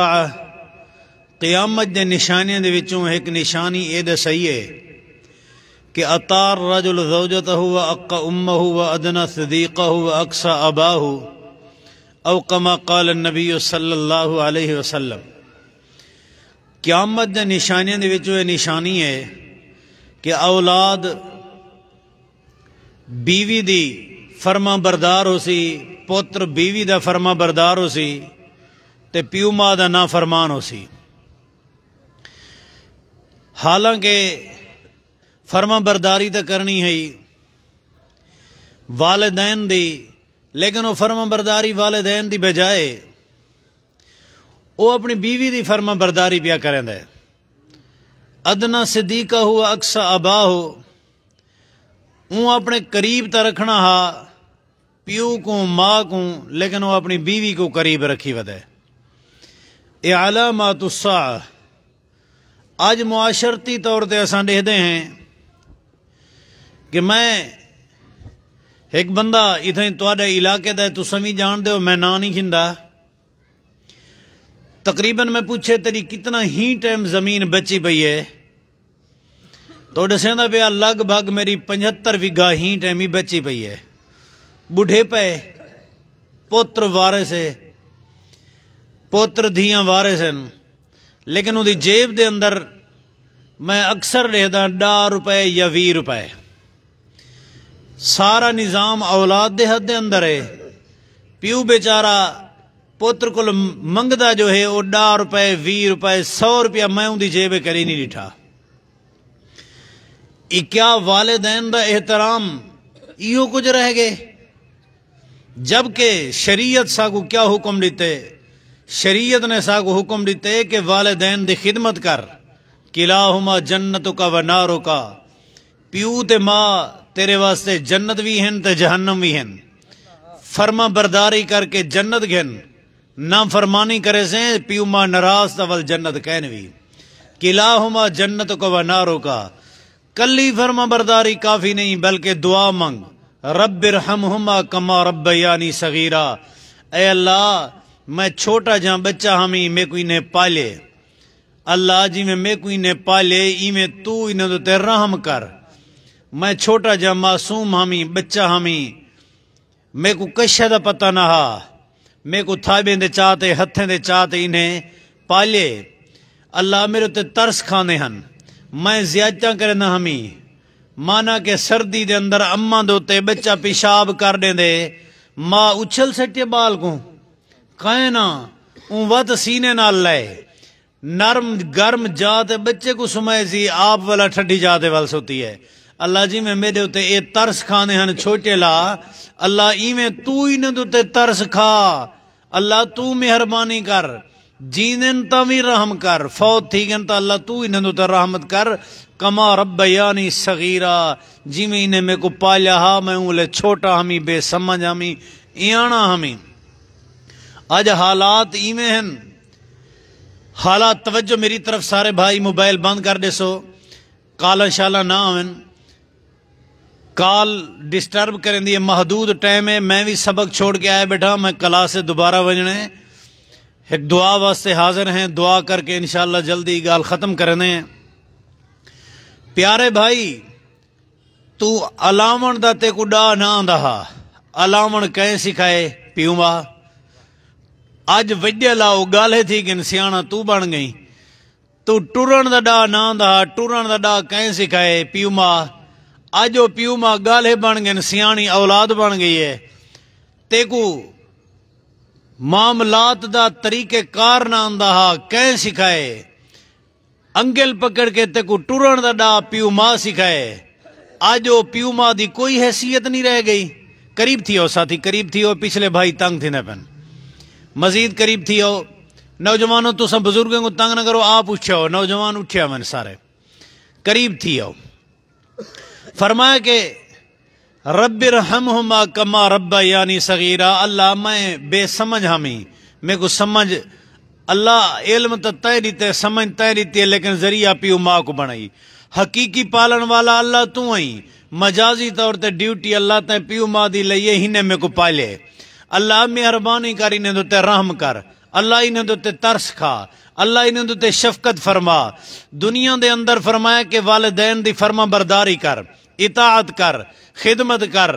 कियामत के निशानियों के एक निशानी ये दसई है कि अतार रजुल जौजत व अक् उम व अदना सदीक व अक्सा अबाह अव कमा कल नबी सल्लल्लाहु अलैहि वसल्लम क्यामत के निशानियों के ये निशानी है कि औलाद बीवी की फर्मा बरदार हो सी पुत्र बीवी का फर्मा बरदार हो सी ਤੇ ਪਿਓ ਮਾਂ ਦਾ ਨਾ ਫਰਮਾਨ ਹੋ ਸੀ ਹਾਲਾਂਕਿ ਫਰਮਾ ਬਰਦਾਰੀ ਤਾਂ ਕਰਨੀ ਹੈ ਵਾਲਿदैन ਦੀ ਲੇਕਿਨ ਉਹ ਫਰਮਾ ਬਰਦਾਰੀ ਵਾਲਿदैन ਦੀ ਬਜਾਏ ਉਹ ਆਪਣੀ بیوی ਦੀ ਫਰਮਾ ਬਰਦਾਰੀ ਪਿਆ ਕਰਦਾ ਹੈ ਅਦਨਾ ਸਦੀਕਾ ਹੁਆ ਅਕਸਾ ਅਬਾ ਹੋ ਉਹ ਆਪਣੇ ਕਰੀਬ ਤਾਂ ਰੱਖਣਾ ਹਾ ਪਿਓ ਕੋ ਮਾਂ ਕੋ ਲੇਕਿਨ ਉਹ ਆਪਣੀ بیوی ਕੋ ਕਰੀਬ ਰੱਖੀ ਵਦਾ आलामातुस्सा आज मुआशरती तौर ते असां ॾिसंदे हैं कि मैं एक बंदा इतां इलाके दा तुसां बि जाणदे हो मैं ना नहीं खिंदा तकरीबन मैं पूछे तेरी कितना ही टाइम ज़मीन बची पई है तो ॾिसंदा पिया लॻभॻि मेरी पचहत्तर बीघा ही टाइम ही बची पई है बुढे पे पुत्र वारस है पोत्र धियाँ वारे सन लेकिन उसकी जेब के अंदर मैं अक्सर लिखदा डा रुपए या भी रुपए सारा निज़ाम औलाद के हद के अंदर है प्यू बेचारा पोत्र को मंगता जो है वह डा रुपए भी रुपए सौ रुपया मैं उसकी जेब करी नहीं डिठा क्या वालदेन का एहतराम इो कुछ रह गए जबकि शरीयत सागू क्या हुक्म दिते शरीयत ने साग हुक्म दिते कि वालदेन दी खिदमत कर किला हुमा जन्नत का व नारो का प्यू ते माँ तेरे वास्ते जन्नत भी हैं ते जहन्नम भी हैं फरमा बरदारी करके जन्नत घेन ना फरमानी करे से प्यू माँ नाराज तवल जन्नत कहन भी किला हुमा जन्नत को व नारो का कली फरमा बरदारी काफ़ी नहीं बल्कि दुआ मंग रब हम हुमा कमा रब यानी सगीरा ए अल्लाह मैं छोटा जहाँ बच्चा हमें मैं को इन्हें पाले अल्लाह जी में मैं कोई इन्हें पाले इमें तू इन्हें तो तेर रहम कर मैं छोटा जहाँ मासूम हामी बच्चा हामी मैं को कश का पता ना हा मैं को थाबे दे चाहते हथें दे चाहते इन्हें पाले अल्लाह मेरे उत्ते तरस खाने हन मैं ज्यादा करे ना हमी माना के सर्दी दे अंदर अम्मा दे उत्ते बच्चा पेशाब कर दे माँ उछल सटे बाल को कहना ऊ उवत सीने नाल लाए नरम गर्म जात बच्चे को समय सी आप वाला ठंडी जात वाल सोती है अल्लाह जी में मेरे उत्ते ये तरस खाने हैं छोटे ला अल्लाह इवें तू इन उत्ते तरस खा अल्लाह तू मेहरबानी कर जीने तो भी रहम कर फौत थी गन तो अल्लाह तू इन उत्ते रहमत कर कमा रब यानी सगीरा जिमें इन्हें मेरे को पालिया हा मैं उले छोटा हमी बेसमझ हमी इयाना हमी आज हालात इवें हैं हालात तवज्जो मेरी तरफ सारे भाई मोबाइल बंद कर देसो कॉल शाला ना आवन कॉल डिस्टर्ब करें दी महदूद टाइम है मैं भी सबक छोड़ के आया बैठा मैं कला से दोबारा वजने एक दुआ वास्ते हाजिर हैं दुआ करके इन जल्दी गाल ख़त्म करने प्यारे भाई तू अलावण का ते को ना आंदा हा अलावण कैं सिखाए पीऊँ अज वाओ गाले थी कि सियाना तू बन गई तू टुरन का डा ना दा टुरन का डा कें सिखाए प्यू मां अज वो प्यू मां गल बन गए सियानी औलाद बन गई है तेकू मामलात का तरीके कार ना आंदा कै सिखाए अंगल पकड़ के तेकू टुरन का डा प्यू मां सिखाए अज वो पी मां की कोई हैसियत नहीं रह गई करीब थी हो साथी करीब थी हो पिछले भाई तंग थे पेन मजीद करीब थी आओ नौजवानों तुस तो बुजुर्गों को तंग ना करो आप उठे उठो नौजवान उठ्या मैंने सारे करीब थी आओ फरमाया के रबिर हम हमा कमा रब्बा यानी सगीरा अल्लाह मैं बेसमझ हमी मेरे को समझ अल्लाह इलम तो तय रीते समझ तय रीती है लेकिन जरिया पी माँ को बनाई हकीकी पालन वाला अल्लाह तू आई मजाजी तौर ते ड्यूटी अल्लाह ते पी माँ दी लइए हिने मेरे को पाले अल्लाह मेहरबानी कर इन्हें उत्ते रहम कर अल्लाह इन्हें उत्ते तरस खा अल्लाह इन्हें उत्ते शफकत फरमा दुनिया के अंदर फरमाया कि वालदेन की फर्मा बरदारी कर इतात कर खिदमत कर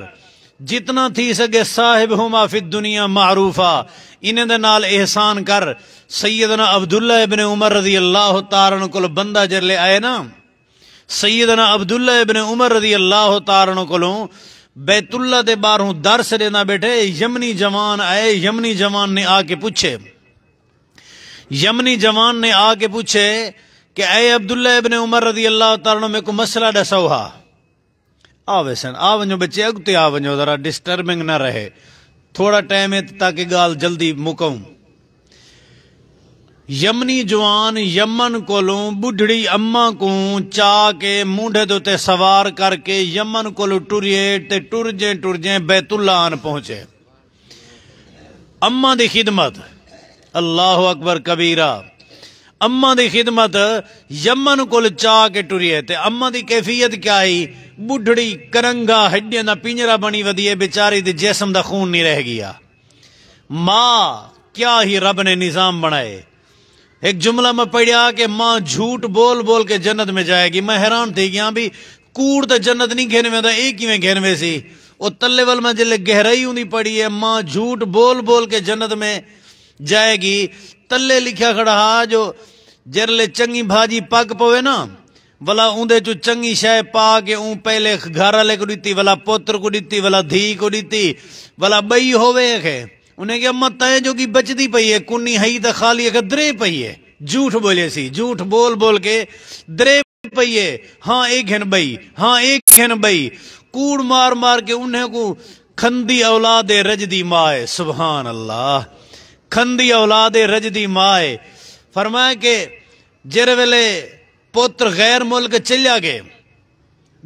जितना थी सके साहिब हुमा फिद दुनिया मारूफा इन्हें दे नाल एहसान कर सैयदना अब्दुल्ला इबन उमर रजी अल्लाह तारण को बंदा जरले आए ना सैयदना अब्दुल्ला इबन उमर रजी अल्लाह तारण को बैतुल्ला दे बारू दर्श देना बैठे यमनी जवान आए यमनी जवान ने आके पूछे यमनी जवान ने आके पूछे कि अय अब्दुल्ला इबन उमर रजी अल्लाह तारा मेरे को मसला डसा हा आ वैसन आ वनो बच्चे अगते आ वनो जरा डिस्टर्बिंग ना रहे थोड़ा टाइम है ताकि गाल जल्दी मुकाऊं यमनी जवान यमन को बुढ़ी अम्मा को चा के मूढ़े दे सवार करके यमन को टुरिए ते टुरजे टुरजे बैतुल्लान पहुंचे अम्मा की खिदमत अल्लाह अकबर कबीरा अम्मा की खिदमत यमन को चा के टुरिए ते अम्मा की कैफियत क्या आई बुढ़ी करंगा हड्डिया का पिंजरा बनी वधी है बेचारी के जिसम का खून नहीं रह गया मां क्या ही रब ने निजाम बनाए एक जुमला में पढ़िया कि माँ झूठ बोल बोल के जन्नत में जाएगी मैं हैरान थी कि हाँ भी कूड़ तो जन्नत नहीं घेर में था तो एक ही में घेर में सी और तल्ले वल में जल्द गहराई होंगी पड़ी है माँ झूठ बोल बोल के जन्नत में जाएगी तले लिखा खड़ा हा जो जरले चंगी भाजी पक पवे ना भला उन्दे चो चंगी शाय पा के ऊ पहले घर वाले को दी भला पोत्र को दी भला धी को दीती भला बई होवे उन्हें क्या अम्मा तय जो की बचती पई है कुन्नी हई तो खाली दरे पई है झूठ बोले सी झूठ बोल बोल के दरे पई है हाँ एक घन बई हाँ एक घन बई कूड़ मार मार के उन्हें को खंदी औलाद रजदी माए सुबहान अल्लाह खंदी औलाद रजदी माए फरमाए के जर वेले पुत्र गैर मुल्क चलिया गए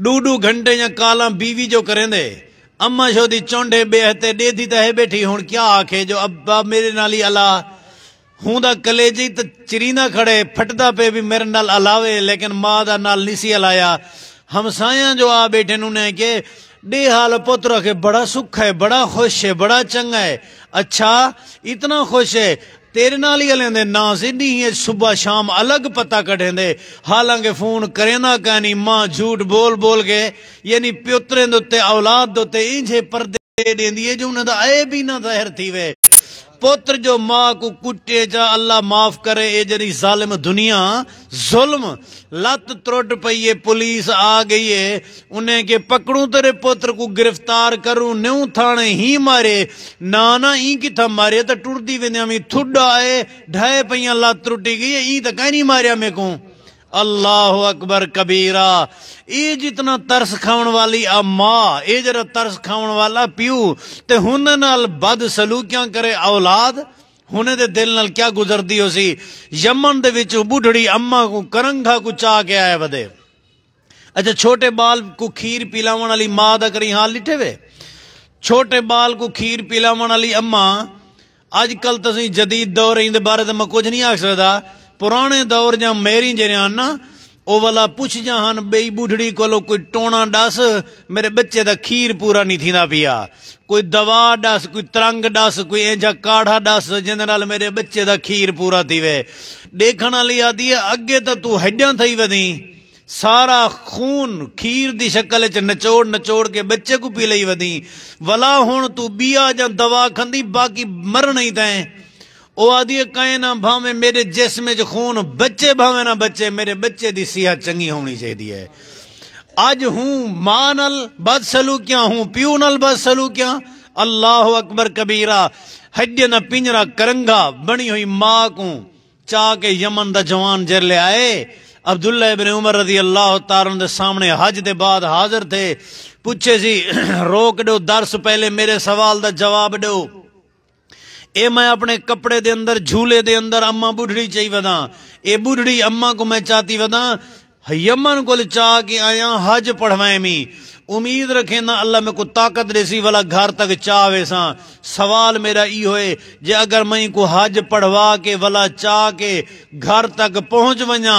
डू डू घंटे या काला बीवी जो करेंदे अम्मा शोधी चौंडे बेहते डेधी तो है बैठी हूं क्या आखे जो अब्बा मेरे नाल ही अला हूं कलेजी तो चिरीना खड़े फटदा पे भी मेरे नाल अलावे लेकिन माँ दा नाल निसी अलाया हमसाया जो आ बैठे उन्हें के डे हाल पुत्र के बड़ा सुख है बड़ा खुश है बड़ा चंगा है अच्छा इतना खुश है तेरे नाल ही हलेंदे ना सिधी है सुबह शाम अलग पता कटेंदे हालांकि फोन करे ना कहनी मां झूठ बोल बोल के यानी प्योत्रें औलाद दे इंझे पर्दे देंदी है जो उन्हें ऐब ही ना जाहिर थी वे पुत्र जो माँ को कुटे जा अल्लाह माफ करे ये जनी जालिम दुनिया जुल्म लत त्रुट पई है पुलिस आ गई है उन्हें के पकड़ू तेरे पुत्र को गिरफ्तार करूं न्यू थाने ही मारे ना ना ई किथा मारे तो टुटदी वे थुड आए ढाए पई लत त्रुटी गई ई तो कहीं नहीं मारिया मेरे को अल्लाह अकबर कबीरा ਇਹ ਜਿਤਨਾ ਤਰਸ ਖਾਉਣ ਵਾਲੀ ਆ ਮਾਂ ਇਹ ਜਿਹੜਾ ਤਰਸ ਖਾਉਣ ਵਾਲਾ ਪਿਓ ਤੇ ਹੁਣ ਨਾਲ ਬਦ ਸਲੂਕੀਆਂ ਕਰੇ ਔਲਾਦ ਹੁਣੇ ਦੇ ਦਿਲ ਨਾਲ ਕੀ ਗੁਜ਼ਰਦੀ ਹੋ ਸੀ ਯਮਨ ਦੇ ਵਿੱਚ ਬੁਢੜੀ ਅੰਮਾ ਕੋ ਕਰੰਘਾ ਕੋ ਚਾ ਕੇ ਆਇਆ ਵਦੇ अच्छा छोटे बाल को खीर पिलावण वाली माँ का करी हाल लिठे वे छोटे बाल को खीर पिलावण वाली अम्मा अजकल तो जदीद दौर इन बारे में कुछ नहीं आख सकता ਪੁਰਾਣੇ ਦੌਰ ਜਾਂ ਮੇਰੀ ਜਿਹੜੇ ਹਨ ਉਹ ਵਾਲਾ ਪੁੱਛਦਾ ਹਨ ਬਈ ਬੁਢੜੀ ਕੋਲੋਂ ਕੋਈ ਟੋਣਾ ਦੱਸ ਮੇਰੇ ਬੱਚੇ ਦਾ ਖੀਰ ਪੂਰਾ ਨਹੀਂ ਥੀਂਦਾ ਪਿਆ ਕੋਈ ਦਵਾ ਦੱਸ ਕੋਈ ਤਰੰਗ ਦੱਸ ਕੋਈ ਇੰਜਾ ਕਾੜਾ ਦੱਸ ਜਿਹਦੇ ਨਾਲ ਮੇਰੇ ਬੱਚੇ ਦਾ ਖੀਰ ਪੂਰਾ ਥੀਵੇ ਦੇਖਣ ਵਾਲੀ ਆਦੀ ਹੈ ਅੱਗੇ ਤਾਂ ਤੂੰ ਹੱਡਾਂ ਥਈ ਵਦੀ सारा खून खीर दी शक्ल च नचोड़ नचोड़ के बच्चे को पी लई वदी वला हुन तू बिया जा दवा खंदी बाकी मरण ही तैं भावे मेरे ਕਹੇ ਨਾ खून बच्चे भावे ना बच्चे मेरे बच्चे की ਬੱਚੇ चंगी होनी चाहिए है ਚੰਗੀ हूं मां ਹੈ बद ਹੂੰ ਮਾਂ ਨਾਲ ਬਦਸਲੂਕੀਆਂ ਹੂੰ ਪਿਓ ਨਾਲ ਬਦਸਲੂਕੀਆਂ अल्लाह अकबर कबीरा हड्य न पिंजरा करंगा बनी हुई मां को चाह के यमन दा जवान जेल ले आए अब्दुल्ला इब्ने उमर रजी अल्लाह तारन दे सामने हज दे बाद हाजिर थे पूछे जी रोक दो दर्श पहले मेरे सवाल का जवाब दो ਇਹ ਮੈਂ ਆਪਣੇ ਕੱਪੜੇ ਦੇ ਅੰਦਰ ਝੂਲੇ ਦੇ ਅੰਦਰ ਅੰਮਾ ਬੁਢੜੀ ਚਾਹੀ ਵਦਾਂ ਇਹ ਬੁਢੜੀ ਅੰਮਾ ਕੋ ਮੈਂ ਚਾਹਤੀ ਵਦਾਂ हयमन को चाह के आया हज पढ़वाए उम्मीद रखे ना अल्लाह में को ताकत देसी वाला घर तक चाहे सा सवाल मेरा ई होए जे अगर मई को हज पढ़वा के वाला चाह के घर तक पहुंच वजा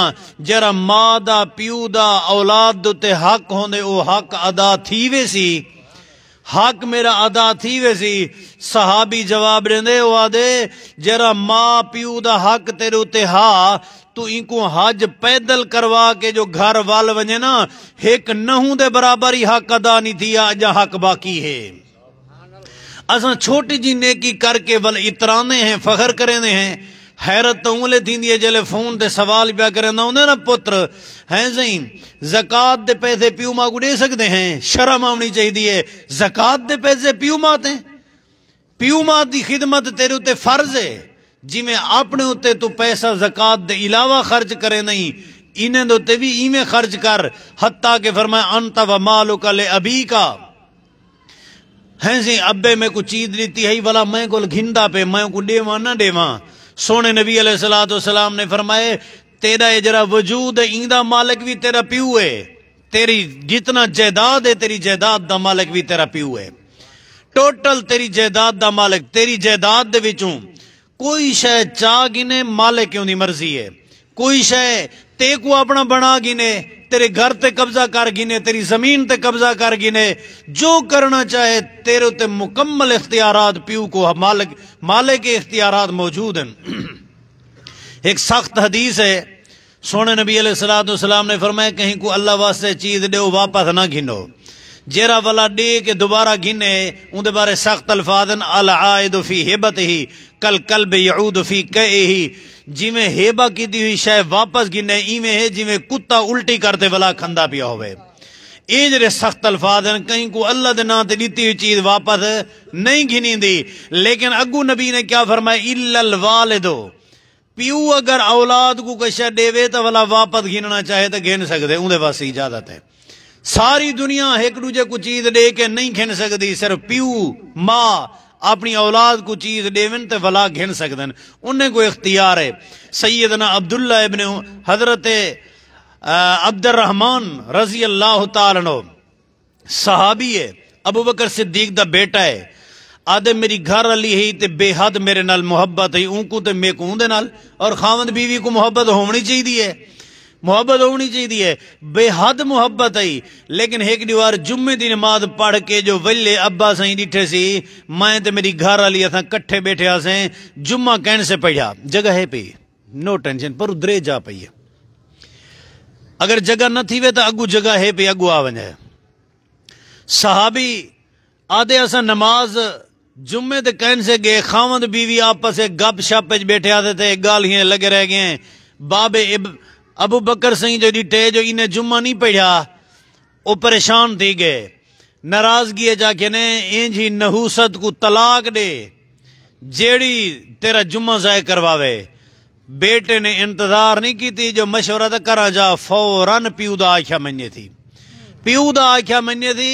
जरा माँ दा प्यू दा औलाद उते हक होंदे ओ हक अदा थी वे सी हक मेरा अदा थी वे सी सहाबी जवाब रेंदे ओ दे जरा माँ प्यू का हक तेरे उत्ते हा तू इंको हज पैदल करवा के जो घर वाल वजे ना एक नहू दे बराबर ही हक अदा नहीं थी अज हक बाकी है असा छोटी जी नेकी करके वल इतराने हैं फखर करेंदे हैं हैरत तो उंगले थींदी जॾहिं फ़ोन ते सवाल पिया करंदा हूंदा न पुत्र है साईं ज़कात ते पैसे पीउ माउ को ॾे सकते हैं शर्म आवनी चाहिदी है ज़कात ते पैसे पीउ माउ ते पीउ माउ की खिदमत तेरे उत्ते फर्ज है जिमें अपने उत्ते तू पैसा ज़कात के इलावा खर्च करे नहीं इन्हें दे उत्ते भी इवें खर्च कर हत्ता के फरमाए अंत व मालो का ले अभी का हैं साईं अबे में को चीज लीती है वाला मैं को घिंदा पे मैं को देवा ना देवा सोने नबी अले सलाह तो सलाम ने फरमाए तेरा ये जरा वजूद है इंदा मालिक भी तेरा प्यू है तेरी जितना जायदाद है तेरी जायदाद का मालिक भी तेरा प्यू है टोटल तेरी जायदाद का मालिक तेरी जायदाद कोई शह चाह गिने मालिक की मर्जी है कोई शह ਤੇ ਕੋ ਆਪਣਾ ਬਣਾ ਗਿਨੇ ਤੇਰੇ ਘਰ ਤੇ ਕਬਜ਼ਾ ਕਰ ਗਿਨੇ ਤੇਰੀ ਜ਼ਮੀਨ ਤੇ ਕਬਜ਼ਾ ਕਰ ਗਿਨੇ ਜੋ ਕਰਨਾ ਚਾਹੇ ਤੇਰੇ ਤੇ ਮੁਕੰਮਲ ਇਖਤਿਆਰਾਤ ਪੀਊ ਕੋ ਮਾਲਕ मालिक के इख्तियार मौजूद हैं एक सख्त हदीस है सोने नबी सलाम ने फरमाया कहीं को अल्लाह वास्ते चीज दो वापस ना गिनो जेरा वाला डे के दोबारा गिने उनके बारे सख्त अल्फाजन अल आयद फी हिबत ही कल कल बे कह ही जिमें हेबा की हुई शायद वापस गिने इवें जिमें कुत्ता उल्टी करते भला खा पिया हो जे सख्त अल्फाज हैं कहीं को अल्लाह के नाते दीती हुई चीज वापस नहीं गिनी दी लेकिन अगू नबी ने क्या फरमाया इो प्यू अगर औलाद को कश देवे तो भला वापस गिनना चाहे तो गिन सकते उन्हें बस इजाजत है सारी दुनिया एक दूजे को चीज दे के नहीं खिन सकती सिर्फ प्यू मां अपनी औलाद को चीज देवन तो भला घिन सकदन उन्हें कोई इख्तियार है सैयदना अब्दुल्ला इब्ने हजरत रहमान रजी अल्लाह तनो सहाबी है अबू बकर सिद्दीक का बेटा है आदे मेरी घर वाली ही ते बेहद मेरे नाल मोहब्बत है ऊकू ते मेकू दे नाल और खावंद बीवी को मुहब्बत होनी चाहिए है मोहब्बत होनी चाहिए बेहद मुहब्बत आई लेकिन एक दीवार जुम्मे की नमाज पढ़ के जो वेले अब्बा सही डिठे सी मैं तो मेरी घर वाली असा कट्ठे बैठे से जुम्मा कहने से पढ़िया जगह है पी नो टेंशन पर उधरे जा पई है अगर जगह न थी वे तो अगू जगह है पी अगू आ वजह सहाबी आधे असा नमाज जुम्मे तो कहन से गए खावंद बीवी आपस गप शप बैठे आते थे गाल लगे रह गए बाबे इब अबू बकर साईं जो ॾिठे जो इन्हें जुम्मा नहीं पढ़िया वो परेशान थी गए नाराजगी जाके ने इंज ही नहूसत को तलाक दे जेड़ी तेरा जुम्मा जाय करवावे बेटे ने इंतजार नहीं की थी जो मशवरा तो करा जा फौरन पीऊदा आख्या मने थी पीऊदा आख्या मने थी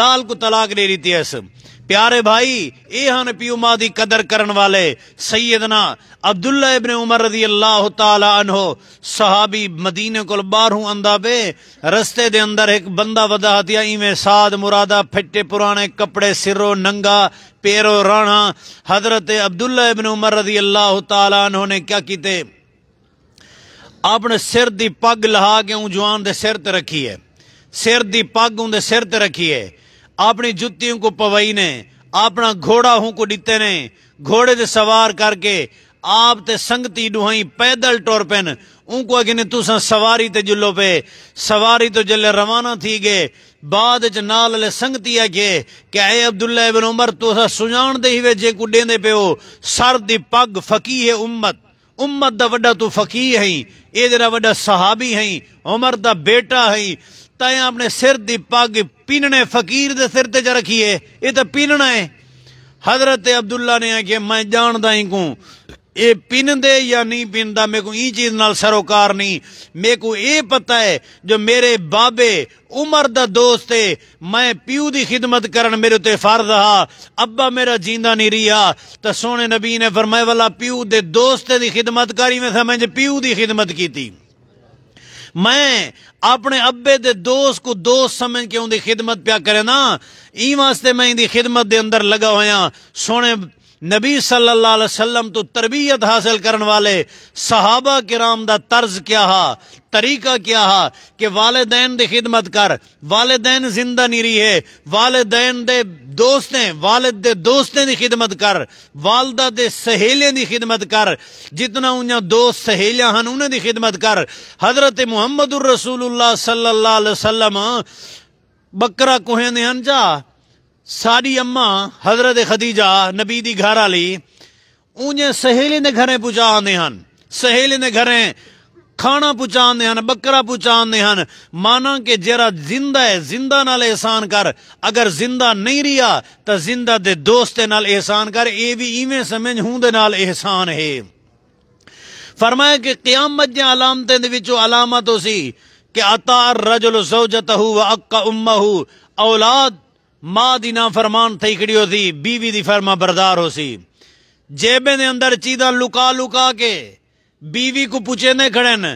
जाल को तलाक दे रही थी असम प्यारे भाई ये हन उमा की कदर करने वाले सैयदना अब्दुल्ला इबन उमर रजी अल्लाह तहो सहाबी मदीने को बारहू आंदा पे रस्ते दे अंदर एक बंदा वदा दिया इवें साद मुरादा फिटे पुराने कपड़े सिरो नंगा पेरो राणा हजरत अब्दुल्ला इबन उमर रजी अल्लाह तहो ने क्या किते अपने सिर की पग लहा के उन जवान के सिर त रखी है सिर की पग उनके सिर त रखी है अपनी ਜੁੱਤੀ को ਪਵਾਈ ने अपना घोड़ा हूं को ਦਿੱਤੇ ने घोड़े से सवार करके आप ते संगती डुहाई पैदल टोर पेन उनको अगिने तुसा सवारी ते जुलो पे सवारी तो जल्ले रवाना थी गे बाद च नाल ले संगती है के के ए अब्दुल्ला इब्न उमर तुसा सुजान दे ही वे जे कुडे देंदे पे हो सर दी पग फकी है उम्मत उम्मत दा वड्डा तू फकी है ए जरा वड्डा सहाबी है उमर दा बेटा है ताया अपने सिर की पग पीनने फकीर के सिर ते ਚ ਰੱਖੀਏ तो पीनना है हजरत अब्दुल्ला ने आखिया मैं जानदा ही कू ये पिन दे या नहीं पिन दा मेरे को ई चीज नाल सरोकार नहीं मेरे को ये पता है जो मेरे बाबे उमर दा दोस्त है मैं प्यू दी खिदमत करन मेरे उत्ते फर्ज हा अब्बा मेरा जींदा नहीं रिया तो सोने नबी ने फरमाया वाला प्यू दे दोस्त दी खिदमत करी मैं समझ प्यू दी खिदमत की थी। मैं अपने अबे दे दोस्त को दोस्त समझ के उनकी खिदमत प्या करे ना ई वास्ते मैं इनकी खिदमत दे अंदर लगा हुआ सोने नबी सल्लल्लाहु अलैहि वसल्लम तो तरबियत हासिल करने वाले सहाबा किराम का तर्ज क्या हा तरीका क्या हा कि वालदेन की खिदमत कर वालदेन जिंदा नहीं रही है वालदेन दे दोस्त हैं वालद दे दोस्तें की खिदमत कर वालदा दे सहेलियां की खिदमत कर जितना उन्हें दोस्त सहेलियां हैं उन्हें की खिदमत कर हजरत मुहम्मद रसूल सल्ला वसलम बकरा कोहेंदे जा साड़ी अम्मा हजरत खदीजा नबी की घर वाली उन्हें सहेली ने घरें पुचा हैं सहेली ने घरें खाना पहुंचाते हैं बकरा पहुंचाते हैं माना कि जरा जिंदा है जिंदा नाल एहसान कर अगर जिंदा नहीं रिया तो जिंदा दे दोस्त नाल एहसान कर ये भी इवें समझ हूं दे नाल एहसान है फरमाया कि क्यामत दिया अलामत दे विचों अलामत उसी कि अतार रजुल सौजतहु व अक्का उम्मा उम्महु औलाद मां दी ना फरमान थी खड़ी होती बीवी दी फरमा बरदार सी जेबे ने अंदर चीजा लुका लुका के बीवी को पूछे ने खड़े ने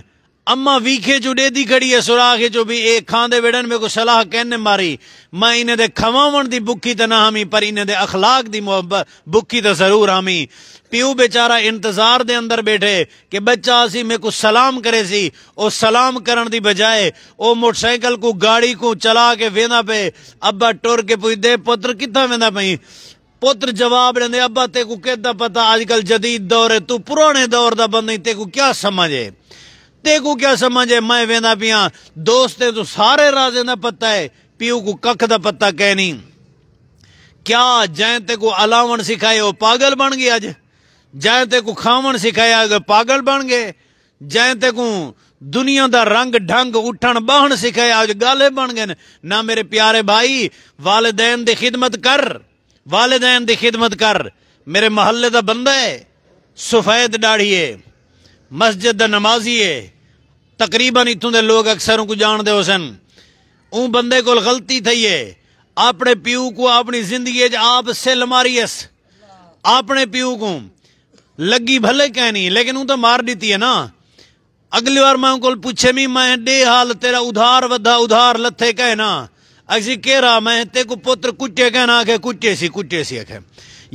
अम्मा वीखे चू डेदी खड़ी है सुराख जो भी एक खांदे वेड़न में को सलाह कहने मारी मैं इन्हें दे खवावण दी बुक्की तो ना हमी पर इन्हें दे अखलाक दी मोहब्बत बुक्की तो जरूर हमी प्यू बेचारा इंतजार दे अंदर बैठे कि बच्चा असी मेरे को सलाम करे सी ओ सलाम करण दी बजाए ओ मोटरसाइकिल को गाड़ी को चला के वेंदा पे अब्बा टोर के दे पुत्र कितना वेंदा पई पुत्र जवाब देंदे अब्बा ते को केदा पता आजकल जदीद दौर है तू पुराने दौर दा बंदा तेको क्या समझ है ते को क्या समझ है मैं वेंदा पिया दोस्त तो सारे राजे का पत्ता है पीऊ को कख का पत्ता कह नहीं क्या जै ते को अलावन सिखाए पागल बन गए अज जै ते को खावन सिखाया पागल बन गए जै ते को दुनिया का रंग ढंग उठन बहन सिखाया अज गाले बन गए ना मेरे प्यारे भाई वालदेन की खिदमत कर वालदेन की खिदमत कर मेरे मोहल्ले का बंदा है सफेद डाढ़ी है मस्जिद ਦਾ ਨਮਾਜ਼ੀ है तकरीबन इतों के लोग अक्सर को जानते हो सन ऊ बंदे को गलती थी है अपने प्यू को अपनी जिंदगी आप ਆਪ ਸਿਲ ਮਾਰੀਸ ਆਪਣੇ ਪਿਓ लगी भले कहनी लेकिन ऊ तो मार दी है ना अगली बार मैं कोल पूछे मी मैं डे हाल तेरा उधार वधा उधार लथे कहना असी केरा मैं ते को पुत्र कुटे कहना आखे कुटे सी कुटे सी आखे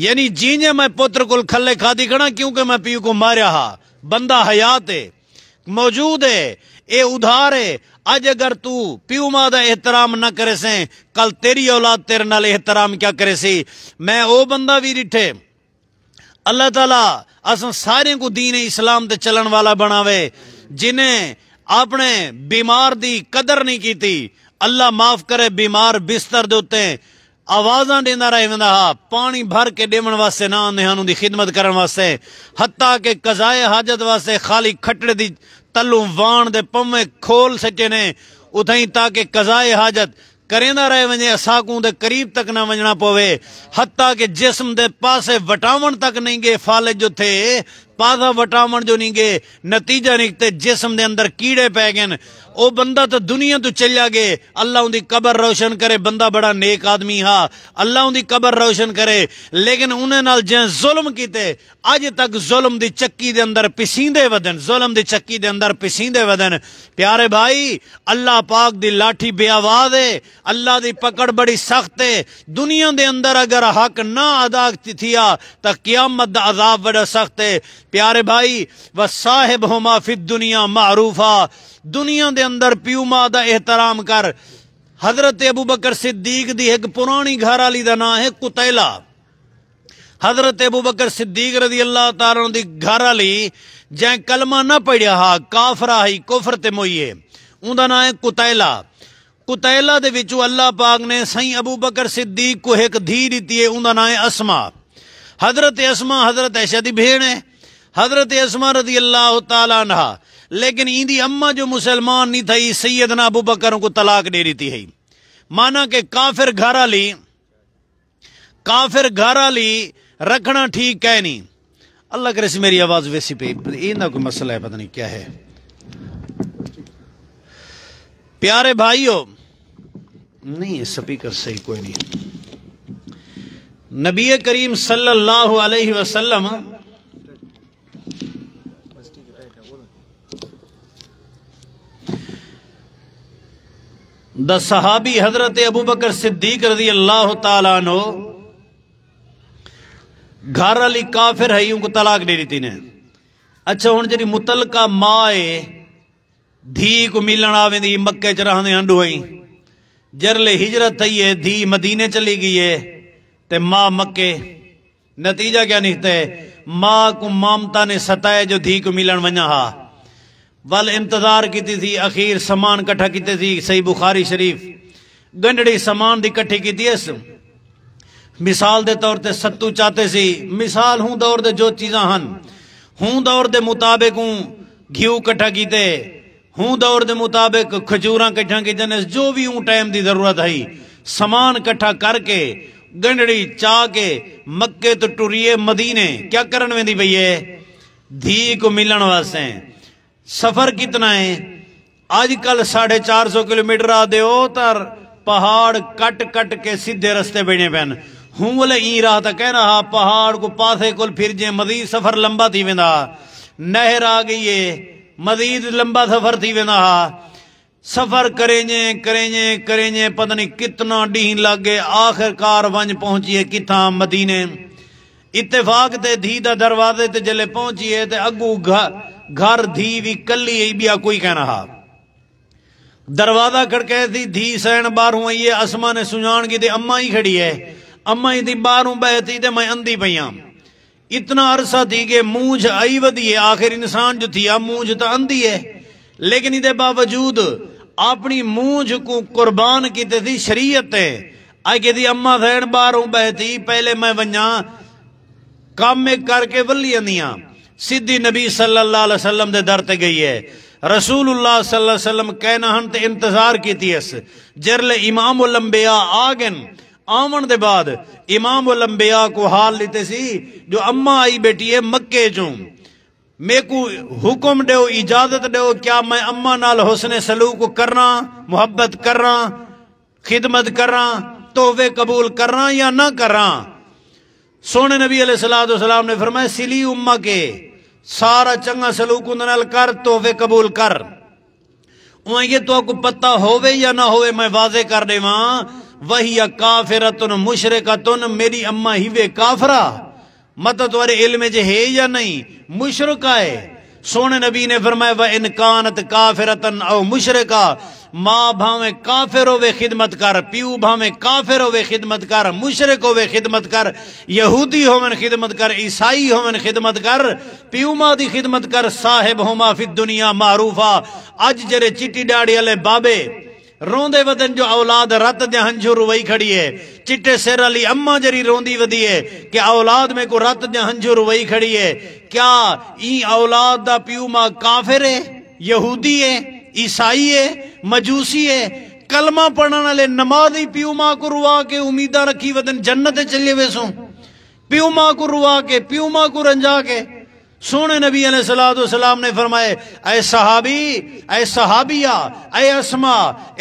यानी जीने मैं पुत्र को खले खादी खड़ा क्योंकि मैं पीयू को मारिया हा बंदा हयात है मौजूद है ए उधार है अज अगर तू प्यू माँ का एहतराम ना करे से कल तेरी औलाद तेरे नाल एहतराम क्या करे सी मैं वह बंदा भी डिठे अल्लाह ताला अस सारे को दीन इस्लाम ते चलन वाला बनावे जिन्हें अपने बीमार दी कदर नहीं की अल्लाह माफ करे बीमार बिस्तर दे आवाज़ा ॾींदा रही वेंदा हुआ भर के ॾेवण वास्ते न आंदे हानू ख़िदमत करण वास्ते हता के कज़ाए हाजत वास्ते खाली खटड़े की तलू वाण दे पमे खोल सचे ने उथई ताके कज़ाए हाजत करेंदा रहे वञे असाकूं दे करीब तक न वञणा पवे हता के जिसम के पासे वटावन तक नहीं गए फालिज उ पासा वटावन जो नहीं गए नतीजा नहीं तो जिसम के अंदर कीड़े पै गए वह बंदा तो दुनिया तो चलिया गए अल्लाह उनकी कबर रोशन करे बंदा बड़ा नेक आदमी हा अल्लाह उनकी कबर रोशन करे लेकिन उन्हें जुलम किते अज तक जुलम की चक्की के अंदर पिसींदे वन जुलम की चक्की के अंदर पिसींदे वन प्यारे भाई अल्लाह पाक की लाठी बेआवाद है अल्लाह की पकड़ बड़ी सख्त है दुनिया के अंदर अगर हक ना अदा थी तो क्यामत आजाब बड़ा सख्त है प्यारे भाई व साहेब हो माफिद दुनिया मारूफा दुनिया के अंदर प्यू माँ का एहतराम कर हजरत अबू बकर सिद्दीक की एक पुरानी घर आली का नाम है कुतैला हजरत अबू बकर सिद्दीक रजी अल्लाह तारा की घर आली जै कलमा ना पढ़िया हा काफरा ही कुफर ते मोइए उनका नाम है कुतैला कुतैला के विचों अल्लाह पाक ने सही अबू बकर सिद्दीक को एक धी दी है उनका नाम है असमा हजरत असमा हजरत ऐशा की भेड़ है हजरत असमा अल्लाह तला लेकिन इंदी अम्मा जो मुसलमान नहीं थी ना अबू बकर को तलाक दे रही है माना के काफिर घर आली काफिर घर आली रखना ठीक कह नहीं अल्लाह करे से मेरी आवाज वैसी पे इनका कोई मसला है पता नहीं क्या है प्यारे भाइयों नहीं स्पीकर सही कोई नहीं नबी करीम सल्लल्लाहु अलैहि वसल्लम द सहाबी हजरत अबू बकर सिद्दीक रजी अल्लाह तनो घर अली काफिर है उनको तलाक दे दी ने अच्छा हूँ जी मुतलका माँ है धी को मिलन आवे दी मक्के च रहा अंडू आई जरले हिजरत थी है धी मदीने चली गई है ते माँ मक्के नतीजा क्या निकते माँ को मामता ने सताए जो धी को मिलन वना हा वल इंतजार की थी अखीर समान कट्ठा किए थी सही बुखारी शरीफ गंढड़ी समान की कट्ठी की थी इस मिसाल के तौर पर सत्तू चाहते सी मिसाल हूँ दौर दे जो चीज़ा हैं हूँ दौर के मुताबिक हूँ घ्यू कट्ठा किए हूँ दौर के मुताबिक खजूर कट्ठा कीतन जो भी हूँ टाइम की जरूरत आई समान कट्ठा करके गंढड़ी चाह के मक्के तो टुरी मदीने क्या करन वेंदी पई है धी को मिलन वास्ते सफर कितना है अजकल साढ़े चार सौ किलोमीटर आते हो पहाड़ कट कट के सीधे रस्ते बेने पैन हूं बोले ई रहा था कह रहा पहाड़ को पाथे को फिर जे मजीद सफर लंबा थी वेंदा नहर आ गई है मजीद लंबा सफर थी वेंदा सफर करेंजे करें करेंजे पता नहीं कितना डी लागे आखिरकार वंज पहुंची है किथा मदीने इतफाक ते धी दरवाजे ते जले पहुंची है ते अगू घर घर धी भी कली आई भी कोई कहना हा दरवाजा खड़के थी धी सैन बारू आई है असमा ने सुजान की अम्मा ही खड़ी है अम्मा ही थी बारू बह थी मैं अंधी पई आम इतना अरसा थी कि मूंझ आई वधी है आखिर इंसान जो थी मूंझ तो अंधी है लेकिन इदे बावजूद अपनी मूंझ को कुर्बान की थी शरीयत है आई कहती अम्मा सहन बारू बहती पहले मैं वजा काम में करके वली अंदियां सीधी नबी सल्लल्लाहु अलैहि वसल्लम दे दर ते गई है रसूल अल्लाह सल्लल्लाहु अलैहि वसल्लम कहना हन ते इंतजार कीती अस जरल इमाम उल अंबिया आ गन आवन दे बाद इमाम उल अंबिया को हाल लेते सी जो अम्मा आई बेटी है मक्के चो मेकू हुक्म दो इजाजत दो क्या मैं अम्मा नाल हुसने सलूक करना मोहब्बत करना खिदमत करना तोहफे कबूल करना या ना करा सोने नबी अले सलाह सलाम ने फरमाया सिली उम्मा के सारा चंगा सलूक उन्हें कर तोहफे कबूल कर ये तो आपको पता होवे या ना होवे मैं वाजे कर दे वहां वही काफिर तुन मुशरे का तुन मेरी अम्मा ही वे काफरा मत मतलब तुम्हारे इल्म जे है या नहीं मुशरका है सोने नबी ने फरमाया वह इनकानत काफिरतन और मुशरे का माँ भावे काफिर होवे खिदमत कर प्यू भावे काफिर होवे खिदमत कर मुशरक होवे खिदमत कर यहूदी होवन खिदमत कर ईसाई होवन खिदमत कर प्यू माँ की खिदमत कर साहिब होमा फिर दुनिया मारूफा अज जरे चिट्टी डाड़ी वाले बाबे रोंदे वदन जो औलाद रत दे हंझू रुवई खड़ी है चिट्टे सिर वाली अम्मा जरी रोंदी वदी है कि औलाद में को रत दे हंझू रुवई खड़ी है क्या ई औलाद दा प्यू माँ काफिर है यहूदी है ईसाई है मजूसी है कलमा पढ़ने वाले नमाज ही प्यू मां को रुआ के उम्मीदा रखी वतन जन्नत चले वैसो सो प्यू मां को रुआ के प्यू मां को रंजा के सोने नबी सलाम ने फरमाए ऐ सहाबी ऐ सहाबिया ऐ असमा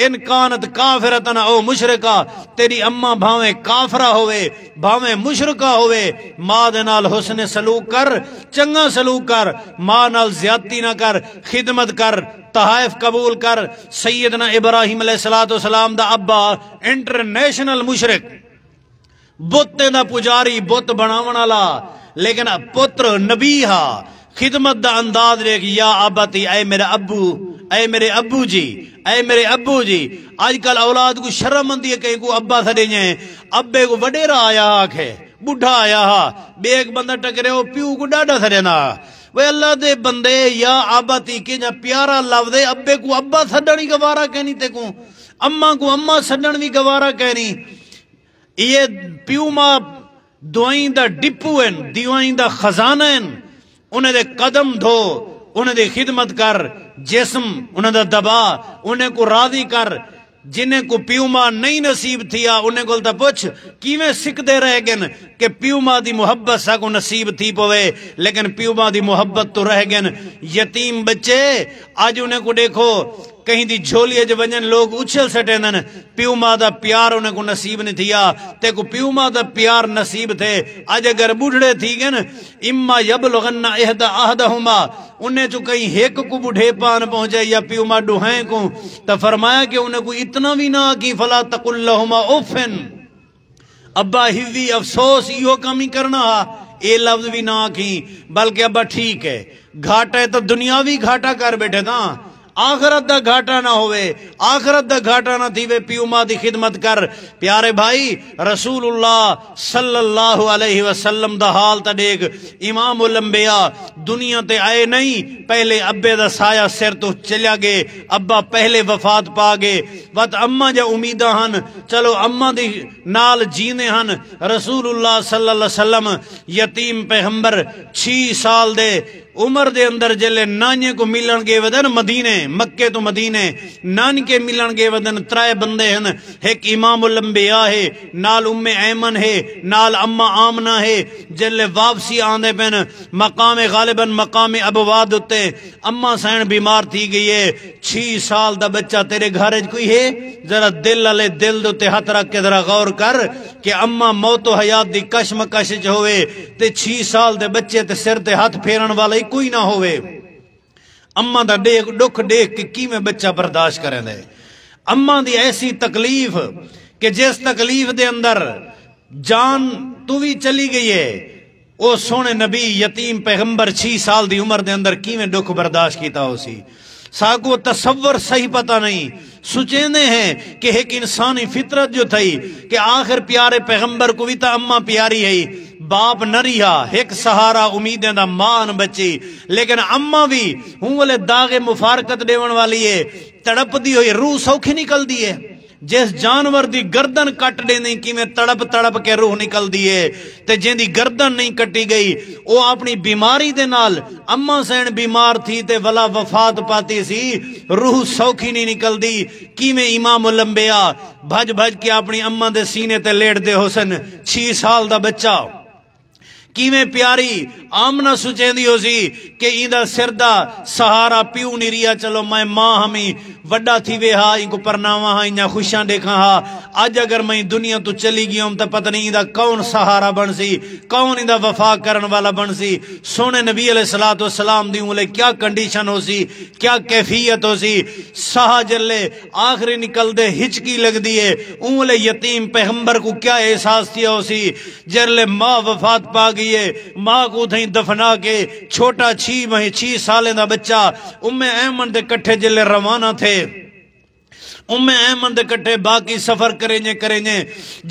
इन कानत काफिरतन ओ मुशरका तेरी अम्मा भावे काफरा होवे भावे मुशरका होवे माँ दे नाल हुसन सलूक कर चंगा सलूक कर माँ नाल ज्यादती ना कर खिदमत कर तहाइफ कबूल कर सैदना इब्राहिम सलाम दा अब्बा इंटरनेशनल मुशरक बुत का पुजारी बुत बनावन वाला लेकिन पुत्र नबी हा खिदमत का अंदाज देख या आबती ऐ मेरे अबू ऐ मेरे अबू जी ऐ मेरे अबू जी अजकल औलाद को शर्म आंदी है कहीं को अब्बा सड़े अबे को वडेरा आया आखे बुढ़ा आया हा बेग बंदा टकरे हो प्यू को डाडा सड़ेना वे अल्लाह दे बंदे या आबती के जा प्यारा लव दे अबे को अब्बा सड़न ही गवारा कहनी ते को अम्मा को अम्मा सड़न भी गवारा कहनी ये प्यू मां दुआई का डिपू है दुआई का खजाना है उन्हें कदम धो उन्हें खिदमत कर जिसम उन्हें दबा उन्हें को राधी कर जिन्हें को प्यू मां नहीं नसीब थी उन्हें को पुछ किवें सीखते रह गए कि प्यू मां की मुहब्बत सगो नसीब थी पवे लेकिन प्यू मां की मुहब्बत तो रह गए यतीम बच्चे अज उन्हें को देखो कहीं दी झोली जे वञनि लोग उछल सटेंदा आहिनि पीउ माउ जा प्यार हुन को नसीब नहीं थिया ते को पीउ माउ जा प्यार नसीब थे अॼु अगर ॿुढड़े थी गन इम्मा इमा यब लॻनि अहद अहद हुमा उन जो कहीं हेक को बुढ़े पान पहुंचे या पीउ मां डुहाए को त फरमाया कि उन को इतना भी ना कि फला तकुल्लहुमा उफिन अब्बा हिवी अफसोस यो कम ही करना हा ये लफ्ज भी ना की बल्कि अब्बा ठीक है घाटा है तो दुनियावी घाटा कर बैठे ना आखरत का घाटा ना हो आखरत का घाटा ना थी थीवे पियुमा की खिदमत कर प्यारे भाई रसूल उल्लाह सल्लल्लाहु अलैहि वसल्लम दा हाल त देख इमाम उलंबिया दुनिया ते आए नहीं पहले अब्बे दा साया सिर तो चलिया गए अब्बा पहले वफात पा गए वत अम्मा जा उम्मीदा हन चलो अम्मा दी नाल जीने हन रसूल उल्लाह सल्लल्लाहु अलैहि वसल्लम यतीम पैगंबर छी साल दे उमर दे अंदर जेले नानिये को मिलन गए वदन मदीने मक्के तो मदीने नानके मिलन गए वदन त्रै बंदे हैं एक इमाम लंबिया है नाल उम्मे ऐमन है नाल अम्मा आमना है जेले वापसी आंदे पेन मकाम गालिबन मकाम अबवाद उत्ते अम्मा सैन बीमार थी गई है छी साल दा बच्चा तेरे घर कोई है जरा दिल आले दिल दे उत्ते हथ रख के जरा गौर कर के अम्मा मौत तो हयात दी कशमकश च होवे ते छी साल दे बच्चे ते सिर ते हथ फेरन वाले कोई ना होवे अम्मा दा देख दुख देख के किवें बच्चा बर्दाश्त करेंदे अम्मा दी ऐसी तकलीफ कि जिस तकलीफ दे अंदर जान तू भी चली गई है ओ सोने नबी यतीम पैगंबर छी साल की उम्र दे अंदर किवें दुख बर्दाश्त कीता सागो तस्वर सही पता नहीं सुचेने हैं कि एक इंसानी फितरत जो थी कि आखिर प्यारे पैगंबर को भी तो अम्मा प्यारी है बाप न रिहा एक सहारा उम्मीदें दा मान बची लेकिन अम्मा भी हूं वाले दागे मुफारकत देवन वाली है तड़पदी हुई रूह सौखी निकलती है जिस जानवर की गर्दन कट देनी किमें तड़प तड़प के रूह निकलती है तो जिंदी गर्दन नहीं कटी गई वो अपनी बीमारी दे नाल अम्मा सैन बीमार थी ते वला वफात पाती सी रूह सौखी नहीं निकलती किमें इमाम लंबिया भज भज के अपनी अम्मा के सीने ते लेट दे हुसन छी साल का बच्चा ਕਿਵੇਂ ਪਿਆਰੀ ਆਮਨਾ ਸੁਚੇਂਦੀ ਹੋ ਸੀ ਕਿ ਇਹਦਾ ਸਿਰ ਦਾ ਸਹਾਰਾ ਪਿਉ ਨਹੀਂ ਰਿਆ ਚਲੋ ਮੈਂ ਮਾਂ ਹਮੀ ਵੱਡਾ ਥੀ ਵੇ ਹਾ ਇਨਕੋ ਪਰਨਾਵਾ ਹਾਂ ਇਨਾ ਖੁਸ਼ਾਂ ਦੇਖਾਂ ਹਾ ਅੱਜ ਅਗਰ ਮੈਂ ਦੁਨੀਆ ਤੋਂ ਚਲੀ ਗਈ ਹਾਂ ਤਾਂ ਪਤਾ ਨਹੀਂ ਇਹਦਾ ਕੌਣ ਸਹਾਰਾ ਬਣ ਸੀ ਕੌਣ ਇਹਦਾ ਵਫਾ ਕਰਨ ਵਾਲਾ ਬਣ ਸੀ ਸੋਹਣੇ ਨਬੀ ਅਲੈਹ ਸਲਾਤੁ ਵਸਲਾਮ ਦੀ ਉਲੇ ਕੀ ਕੰਡੀਸ਼ਨ ਹੋ ਸੀ ਕੀ ਕੈਫੀਅਤ ਹੋ ਸੀ ਸਾਹ ਜੱਲੇ ਆਖਰੀ ਨਿਕਲਦੇ हिचकी लगती है उंगले यतीम पैगंबर को क्या एहसास किया उसी जरले माँ वफात पा गई गई है मां को उधई दफना के छोटा छी मही छी साले का बच्चा उम्मे अहमद के कट्ठे जिले रवाना थे उम्मे अहमद इकट्ठे बाकी सफर करेंजे करेंजे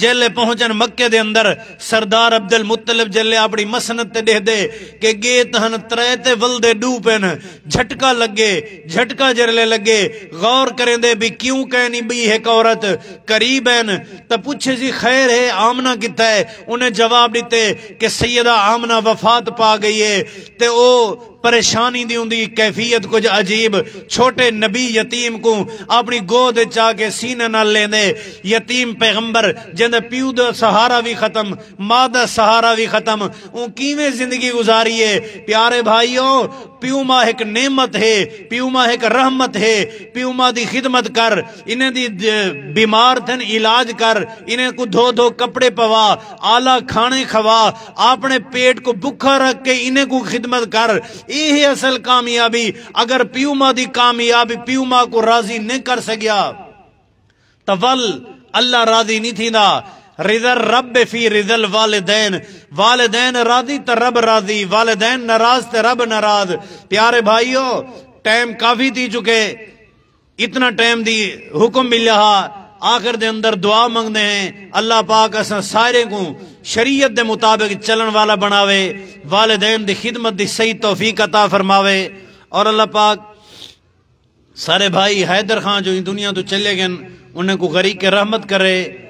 जेले पहुंचन मक्के दे अंदर सरदार अब्दुल मुतलब जेले अपनी मसनत ते दे दे के गेत हन त्रै ते वलदे डू पेन झटका लगे झटका जरले लगे गौर दे भी क्यों कहनी भी एक औरत करीब है तो पूछे जी खैर है आमना किता है उन्हें जवाब दिते के सैयदा आमना वफात पा गई है ते ओ परेशानी दी उंदी कैफियत कुछ अजीब छोटे नबी यतीम को अपनी गोद चा के सीने नाल लेंदे यतीम पैगंबर जंदे प्यू दा सहारा भी खत्म मां दा सहारा भी खत्म ऊ किवें जिंदगी गुजारिए प्यारे भाइयों प्यू माँ एक नेमत है प्यू माँ एक रहमत है प्यू माँ की खिदमत कर इन्हें दी बीमार थन इलाज कर इन्हें को धो धो कपड़े पवा आला खाने खवा अपने पेट को भूखा रख के इन्हें को खिदमत कर यही असल कामयाबी अगर प्यूमा की कामयाबी प्यूमा को राजी नहीं कर सकिया तो वल अल्लाह राजी नहीं थी ना रिजल रब फी रिजल वालदेन वालदेन राजी तो रब राजी वालदेन नाराज तो रब नाराज प्यारे भाइयों टाइम काफी दी चुके इतना टाइम दी हुक्म मिल रहा आखिर दे अंदर दुआ मंगते हैं अल्लाह पाक असा सारे को शरीयत के मुताबिक चलन वाला बनावे वालदेन की खिदमत की सही तोफीक अता फरमावे और अल्लाह पाक सारे भाई हैदर खां जो दुनिया तो चले गए उन्हें को गरीब के रहमत करे